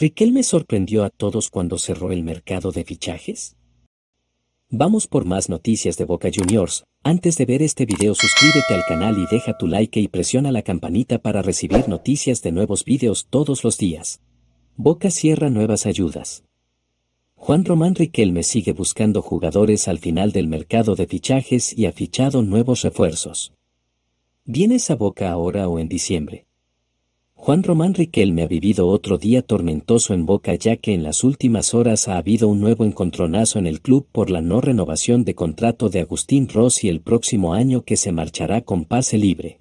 Riquelme sorprendió a todos cuando cerró el mercado de fichajes. Vamos por más noticias de Boca Juniors. Antes de ver este video suscríbete al canal y deja tu like y presiona la campanita para recibir noticias de nuevos videos todos los días. Boca cierra nuevas ayudas. Juan Román Riquelme sigue buscando jugadores al final del mercado de fichajes y ha fichado nuevos refuerzos. ¿Vienes a Boca ahora o en diciembre? Juan Román Riquelme ha vivido otro día tormentoso en Boca ya que en las últimas horas ha habido un nuevo encontronazo en el club por la no renovación de contrato de Agustín Rossi el próximo año que se marchará con pase libre.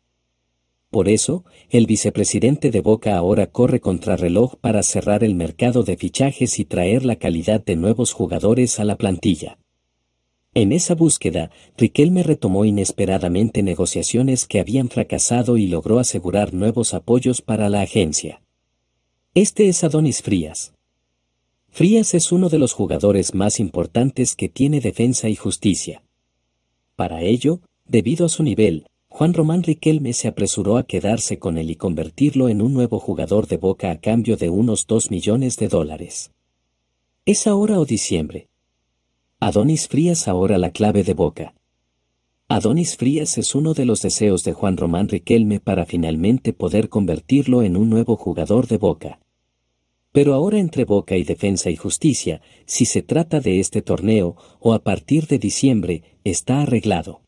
Por eso, el vicepresidente de Boca ahora corre contrarreloj para cerrar el mercado de fichajes y traer la calidad de nuevos jugadores a la plantilla. En esa búsqueda, Riquelme retomó inesperadamente negociaciones que habían fracasado y logró asegurar nuevos apoyos para la agencia. Este es Adonis Frías. Frías es uno de los jugadores más importantes que tiene defensa y justicia. Para ello, debido a su nivel, Juan Román Riquelme se apresuró a quedarse con él y convertirlo en un nuevo jugador de boca a cambio de unos 2 millones de dólares. Es ahora o diciembre, Adonis Frías ahora la clave de boca. Adonis Frías es uno de los deseos de Juan Román Riquelme para finalmente poder convertirlo en un nuevo jugador de boca. Pero ahora entre Boca y Defensa y Justicia, si se trata de este torneo o a partir de diciembre, está arreglado.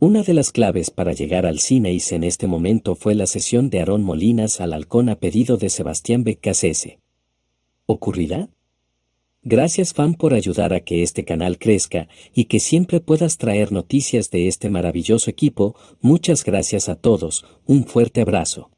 Una de las claves para llegar al Cineis en este momento fue la sesión de Aarón Molinas al halcón a pedido de Sebastián Becasese. ¿Ocurrirá? Gracias, Fan, por ayudar a que este canal crezca y que siempre puedas traer noticias de este maravilloso equipo. Muchas gracias a todos. Un fuerte abrazo.